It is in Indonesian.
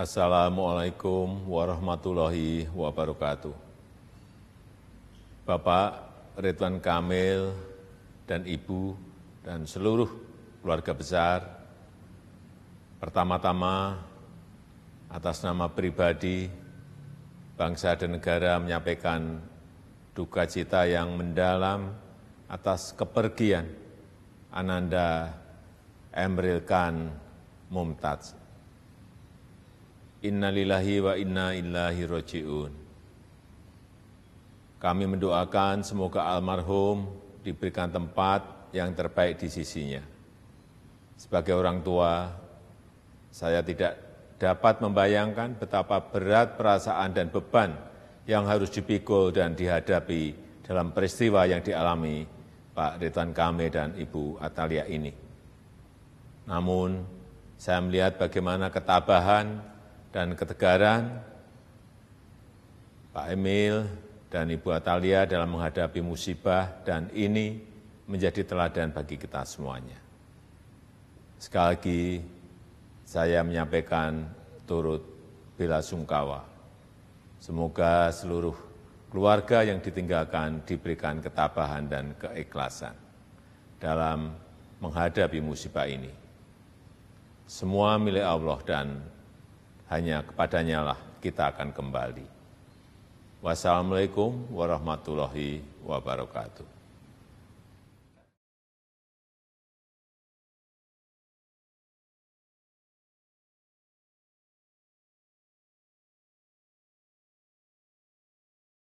Assalamualaikum warahmatullahi wabarakatuh. Bapak Ridwan Kamil dan Ibu dan seluruh keluarga besar, pertama-tama atas nama pribadi, bangsa dan negara menyampaikan duka cita yang mendalam atas kepergian Ananda Emril Khan Mumtaz Innalillahi wa inna ilahi roji'un. Kami mendoakan semoga almarhum diberikan tempat yang terbaik di sisinya. Sebagai orang tua, saya tidak dapat membayangkan betapa berat perasaan dan beban yang harus dipikul dan dihadapi dalam peristiwa yang dialami Pak Ridwan Kame dan Ibu Atalia ini. Namun, saya melihat bagaimana ketabahan dan ketegaran Pak Emil dan Ibu Atalia dalam menghadapi musibah dan ini menjadi teladan bagi kita semuanya. Sekali lagi saya menyampaikan turut bela sungkawa. Semoga seluruh keluarga yang ditinggalkan diberikan ketabahan dan keikhlasan dalam menghadapi musibah ini. Semua milik Allah dan hanya kepadanya lah kita akan kembali. Wassalamualaikum warahmatullahi wabarakatuh.